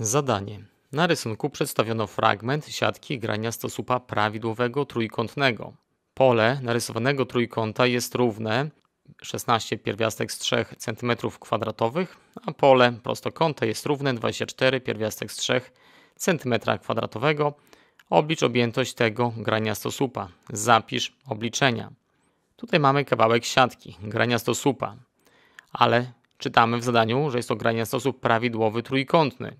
Zadanie. Na rysunku przedstawiono fragment siatki grania stosupa prawidłowego trójkątnego. Pole narysowanego trójkąta jest równe 16 pierwiastek z 3 cm kwadratowych, a pole prostokąta jest równe 24 pierwiastek z 3 cm kwadratowego. Oblicz objętość tego grania stosupa. Zapisz obliczenia. Tutaj mamy kawałek siatki, grania stosupa, ale czytamy w zadaniu, że jest to grania stosup prawidłowy trójkątny.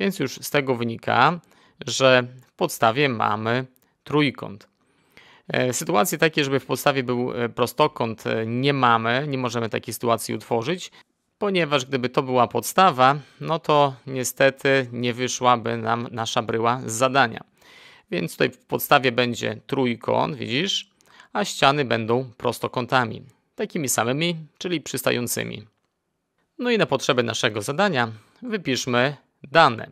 Więc już z tego wynika, że w podstawie mamy trójkąt. E, sytuacje takie, żeby w podstawie był e, prostokąt, e, nie mamy, nie możemy takiej sytuacji utworzyć, ponieważ gdyby to była podstawa, no to niestety nie wyszłaby nam nasza bryła z zadania. Więc tutaj w podstawie będzie trójkąt, widzisz, a ściany będą prostokątami, takimi samymi, czyli przystającymi. No i na potrzeby naszego zadania wypiszmy dane.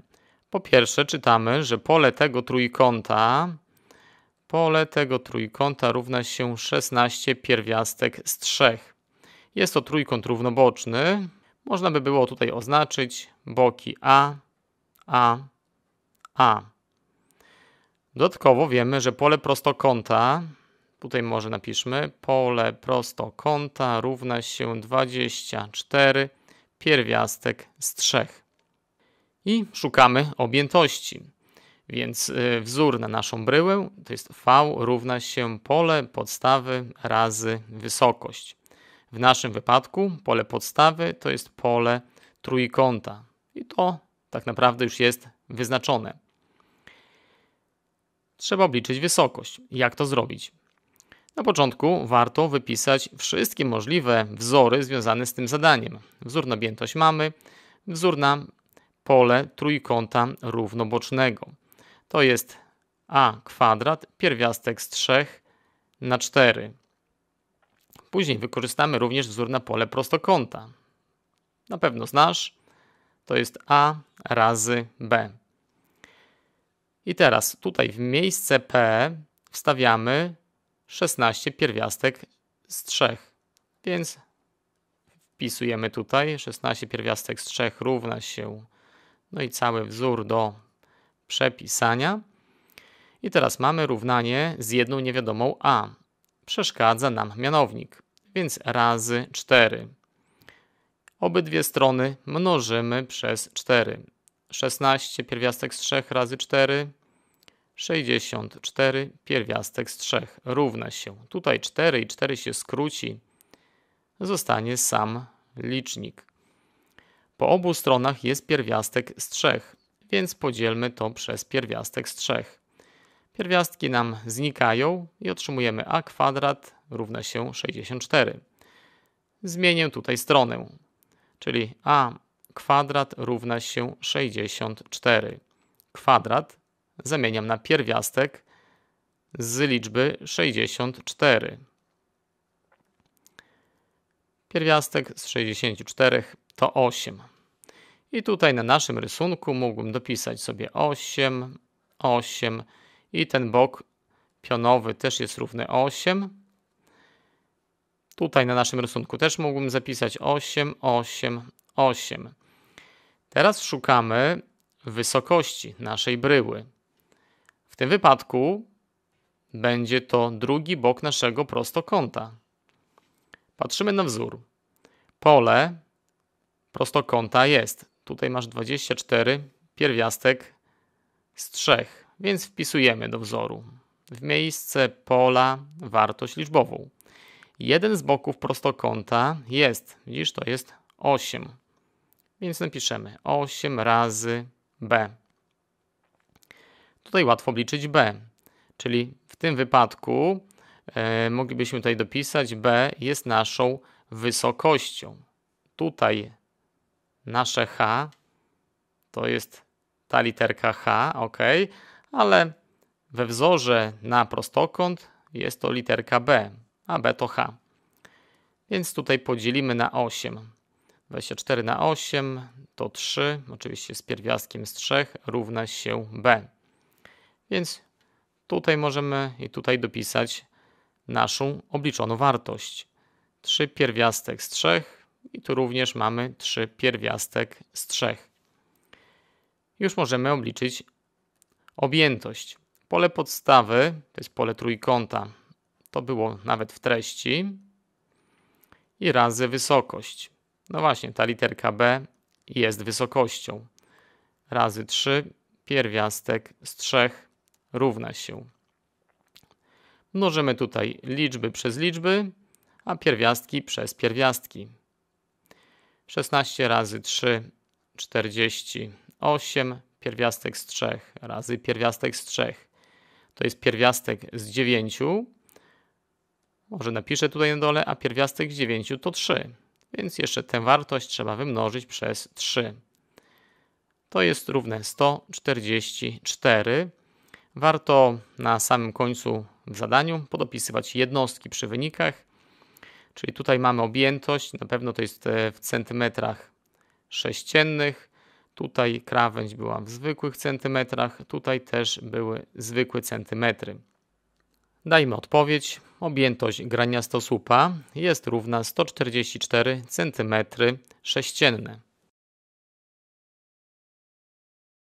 Po pierwsze czytamy, że pole tego trójkąta pole tego trójkąta równa się 16 pierwiastek z 3. Jest to trójkąt równoboczny. Można by było tutaj oznaczyć boki A, A, A. Dodatkowo wiemy, że pole prostokąta, tutaj może napiszmy, pole prostokąta równa się 24 pierwiastek z 3 i szukamy objętości. Więc y, wzór na naszą bryłę to jest V równa się pole podstawy razy wysokość. W naszym wypadku pole podstawy to jest pole trójkąta i to tak naprawdę już jest wyznaczone. Trzeba obliczyć wysokość. Jak to zrobić? Na początku warto wypisać wszystkie możliwe wzory związane z tym zadaniem. Wzór na objętość mamy, wzór na pole trójkąta równobocznego. To jest a kwadrat, pierwiastek z 3 na 4. Później wykorzystamy również wzór na pole prostokąta. Na pewno znasz. To jest a razy b. I teraz tutaj w miejsce p wstawiamy 16 pierwiastek z 3. Więc wpisujemy tutaj 16 pierwiastek z 3 równa się no i cały wzór do przepisania. I teraz mamy równanie z jedną niewiadomą a. Przeszkadza nam mianownik, więc razy 4. Obydwie strony mnożymy przez 4. 16 pierwiastek z 3 razy 4, 64 pierwiastek z 3 równa się. Tutaj 4 i 4 się skróci, zostanie sam licznik. Po obu stronach jest pierwiastek z trzech, więc podzielmy to przez pierwiastek z trzech. Pierwiastki nam znikają i otrzymujemy a kwadrat równa się 64. Zmienię tutaj stronę, czyli a kwadrat równa się 64. Kwadrat zamieniam na pierwiastek z liczby 64. Pierwiastek z 64 to 8. I tutaj na naszym rysunku mógłbym dopisać sobie 8, 8 i ten bok pionowy też jest równy 8. Tutaj na naszym rysunku też mógłbym zapisać 8, 8, 8. Teraz szukamy wysokości naszej bryły. W tym wypadku będzie to drugi bok naszego prostokąta. Patrzymy na wzór. Pole prostokąta jest. Tutaj masz 24 pierwiastek z 3, więc wpisujemy do wzoru. W miejsce pola wartość liczbową. Jeden z boków prostokąta jest, widzisz, to jest 8. Więc napiszemy 8 razy b. Tutaj łatwo obliczyć b, czyli w tym wypadku e, moglibyśmy tutaj dopisać b jest naszą wysokością. Tutaj nasze H to jest ta literka H, ok, ale we wzorze na prostokąt jest to literka B, a B to H. Więc tutaj podzielimy na 8. 24 na 8 to 3, oczywiście z pierwiastkiem z 3 równa się B. Więc tutaj możemy i tutaj dopisać naszą obliczoną wartość. 3 pierwiastek z 3 i tu również mamy 3 pierwiastek z 3. Już możemy obliczyć objętość. Pole podstawy, to jest pole trójkąta, to było nawet w treści i razy wysokość. No właśnie, ta literka B jest wysokością. Razy 3 pierwiastek z 3 równa się. Mnożymy tutaj liczby przez liczby, a pierwiastki przez pierwiastki. 16 razy 3, 48, pierwiastek z 3 razy pierwiastek z 3. To jest pierwiastek z 9. Może napiszę tutaj na dole, a pierwiastek z 9 to 3. Więc jeszcze tę wartość trzeba wymnożyć przez 3. To jest równe 144. Warto na samym końcu w zadaniu podopisywać jednostki przy wynikach, Czyli tutaj mamy objętość, na pewno to jest e, w centymetrach sześciennych. Tutaj krawędź była w zwykłych centymetrach, tutaj też były zwykłe centymetry. Dajmy odpowiedź. Objętość graniastosłupa jest równa 144 cm sześcienne.